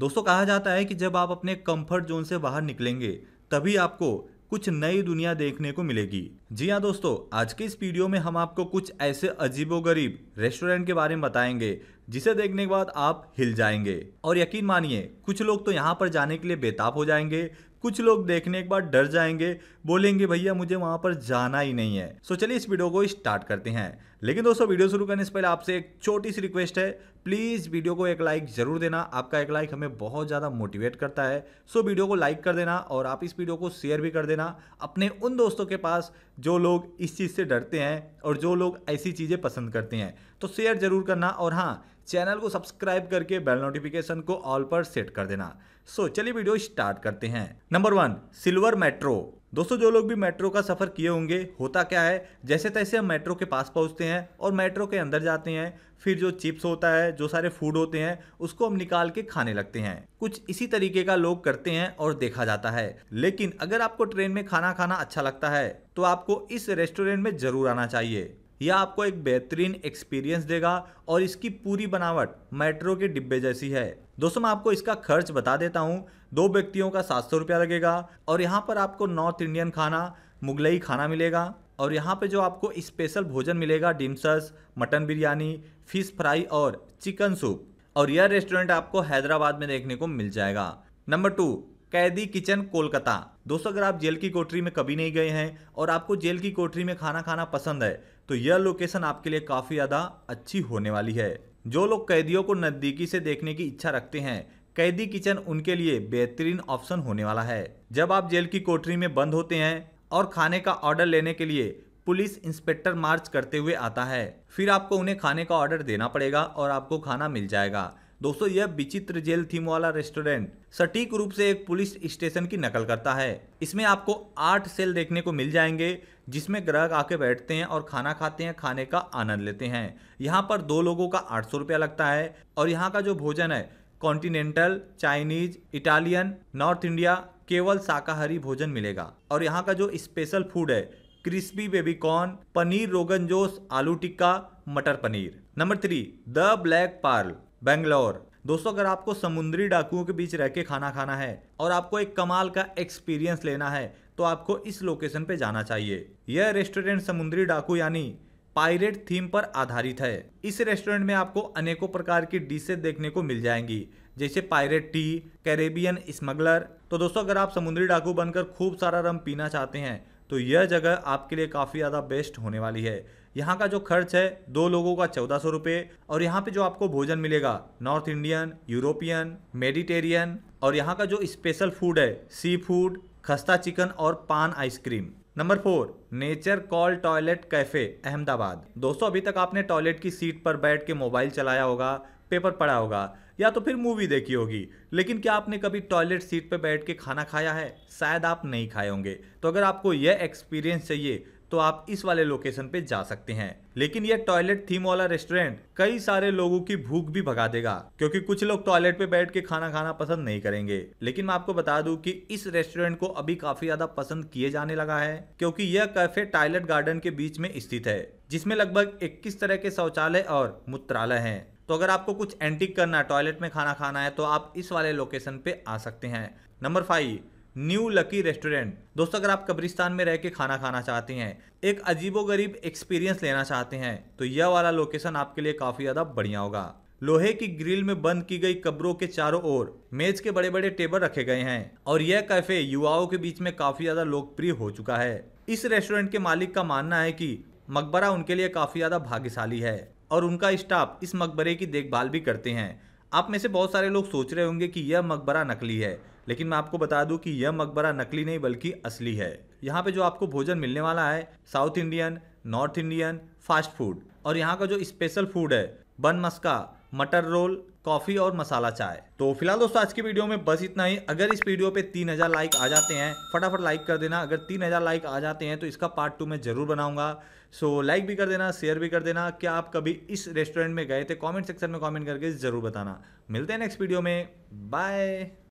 दोस्तों कहा जाता है कि जब आप अपने कंफर्ट जोन से बाहर निकलेंगे तभी आपको कुछ नई दुनिया देखने को मिलेगी जी हाँ दोस्तों आज के इस वीडियो में हम आपको कुछ ऐसे अजीबोगरीब रेस्टोरेंट के बारे में बताएंगे जिसे देखने के बाद आप हिल जाएंगे और यकीन मानिए कुछ लोग तो यहाँ पर जाने के लिए बेताब हो जाएंगे कुछ लोग देखने के बाद डर जाएंगे बोलेंगे भैया मुझे वहां पर जाना ही नहीं है सो चलिए इस वीडियो को स्टार्ट करते हैं लेकिन दोस्तों वीडियो शुरू करने से पहले आपसे एक छोटी सी रिक्वेस्ट है प्लीज़ वीडियो को एक लाइक ज़रूर देना आपका एक लाइक हमें बहुत ज़्यादा मोटिवेट करता है सो वीडियो को लाइक कर देना और आप इस वीडियो को शेयर भी कर देना अपने उन दोस्तों के पास जो लोग इस चीज़ से डरते हैं और जो लोग ऐसी चीज़ें पसंद करते हैं तो शेयर ज़रूर करना और हाँ चैनल को सब्सक्राइब करके बेल नोटिफिकेशन को ऑल पर सेट कर देना सो so, चलिए वीडियो स्टार्ट करते हैं नंबर वन सिल्वर मेट्रो दोस्तों जो लोग भी मेट्रो का सफ़र किए होंगे होता क्या है जैसे तैसे हम मेट्रो के पास पहुंचते हैं और मेट्रो के अंदर जाते हैं फिर जो चिप्स होता है जो सारे फूड होते हैं उसको हम निकाल के खाने लगते हैं कुछ इसी तरीके का लोग करते हैं और देखा जाता है लेकिन अगर आपको ट्रेन में खाना खाना अच्छा लगता है तो आपको इस रेस्टोरेंट में ज़रूर आना चाहिए यह आपको एक बेहतरीन एक्सपीरियंस देगा और इसकी पूरी बनावट मेट्रो के डिब्बे जैसी है दोस्तों मैं आपको इसका खर्च बता देता हूँ दो व्यक्तियों का सात सौ रुपया लगेगा और यहाँ पर आपको नॉर्थ इंडियन खाना मुगलई खाना मिलेगा और यहाँ पे जो आपको स्पेशल भोजन मिलेगा डिम्सस मटन बिरयानी फिश फ्राई और चिकन सूप और यह रेस्टोरेंट आपको हैदराबाद में देखने को मिल जाएगा number two Kaidi kitchen Kolkata दोस्तों अगर आप जेल की कोठरी में कभी नहीं गए हैं और आपको जेल की कोठरी में खाना खाना पसंद है तो यह लोकेशन आपके लिए काफ़ी ज़्यादा अच्छी होने वाली है जो लोग कैदियों को नज़दीकी से देखने की इच्छा रखते हैं कैदी किचन उनके लिए बेहतरीन ऑप्शन होने वाला है जब आप जेल की कोठरी में बंद होते हैं और खाने का ऑर्डर लेने के लिए पुलिस इंस्पेक्टर मार्च करते हुए आता है फिर आपको उन्हें खाने का ऑर्डर देना पड़ेगा और आपको खाना मिल जाएगा दोस्तों यह विचित्र जेल थीम वाला रेस्टोरेंट सटीक रूप से एक पुलिस स्टेशन की नकल करता है इसमें आपको आठ सेल देखने को मिल जाएंगे जिसमें ग्राहक आके बैठते हैं और खाना खाते हैं खाने का आनंद लेते हैं यहाँ पर दो लोगों का आठ सौ रुपया लगता है और यहाँ का जो भोजन है continental Chinese Italian north India केवल शाकाहारी भोजन मिलेगा और यहाँ का जो स्पेशल फूड है crispy baby corn paneer rogan josh aloo tikka matar paneer number three the black pearl Bangalore दोस्तों अगर आपको समुद्री डाकुओं के बीच रह के खाना खाना है और आपको एक कमाल का एक्सपीरियंस लेना है तो आपको इस लोकेशन पे जाना चाहिए यह रेस्टोरेंट समुद्री डाकू यानी पायरेट थीम पर आधारित है इस रेस्टोरेंट में आपको अनेकों प्रकार की डिशेज देखने को मिल जाएंगी जैसे पायरेट टी कैरेबियन स्मगलर तो दोस्तों अगर आप समुद्री डाकू बनकर खूब सारा रम पीना चाहते हैं तो यह जगह आपके लिए काफ़ी ज़्यादा बेस्ट होने वाली है यहाँ का जो खर्च है दो लोगों का चौदह सौ रुपए और यहाँ पे जो आपको भोजन मिलेगा नॉर्थ इंडियन यूरोपियन मेडिटेरियन और यहाँ का जो स्पेशल फूड है सी फूड खस्ता चिकन और paan ice cream number four nature call toilet cafe Ahmedabad दोस्तों अभी तक आपने टॉयलेट की सीट पर बैठ के मोबाइल चलाया होगा पेपर पढ़ा होगा या तो फिर मूवी देखी होगी लेकिन क्या आपने कभी टॉयलेट सीट पर बैठ के खाना खाया है शायद आप नहीं खाए होंगे तो अगर आपको यह एक्सपीरियंस चाहिए तो आप इस वाले लोकेशन पे जा सकते हैं लेकिन यह टॉयलेट थीम वाला रेस्टोरेंट कई सारे लोगों की भूख भी भगा देगा क्योंकि कुछ लोग टॉयलेट पे बैठ के खाना खाना पसंद नहीं करेंगे लेकिन मैं आपको बता दूं कि इस रेस्टोरेंट को अभी काफी ज्यादा पसंद किए जाने लगा है क्योंकि यह कैफे टॉयलेट गार्डन के बीच में स्थित है जिसमें लगभग 21 तरह के शौचालय और मूत्रालय हैं तो अगर आपको कुछ एंटिक करना है टॉयलेट में खाना खाना है तो आप इस वाले लोकेशन पे आ सकते हैं number five new lucky restaurant दोस्तों अगर आप कब्रिस्तान में रह के खाना खाना चाहते हैं एक अजीबोगरीब एक्सपीरियंस लेना चाहते हैं तो यह वाला लोकेशन आपके लिए काफ़ी ज़्यादा बढ़िया होगा लोहे की ग्रिल में बंद की गई कब्रों के चारों ओर मेज के बड़े बड़े टेबल रखे गए हैं और यह कैफे युवाओं के बीच में काफी ज्यादा लोकप्रिय हो चुका है इस रेस्टोरेंट के मालिक का मानना है कि मकबरा उनके लिए काफी ज्यादा भाग्यशाली है और उनका स्टाफ इस मकबरे की देखभाल भी करते हैं आप में से बहुत सारे लोग सोच रहे होंगे कि यह मकबरा नकली है लेकिन मैं आपको बता दूं कि यह मकबरा नकली नहीं बल्कि असली है यहाँ पे जो आपको भोजन मिलने वाला है south Indian north Indian fast food और यहाँ का जो स्पेशल फूड है बन मस्का मटर रोल कॉफ़ी और मसाला चाय तो फिलहाल दोस्तों आज की वीडियो में बस इतना ही अगर इस वीडियो पे 3000 लाइक आ जाते हैं फटाफट लाइक कर देना अगर 3000 लाइक आ जाते हैं तो इसका पार्ट टू मैं ज़रूर बनाऊंगा सो लाइक भी कर देना शेयर भी कर देना क्या आप कभी इस रेस्टोरेंट में गए थे कॉमेंट सेक्शन में कॉमेंट करके ज़रूर बताना मिलते हैं नेक्स्ट वीडियो में बाय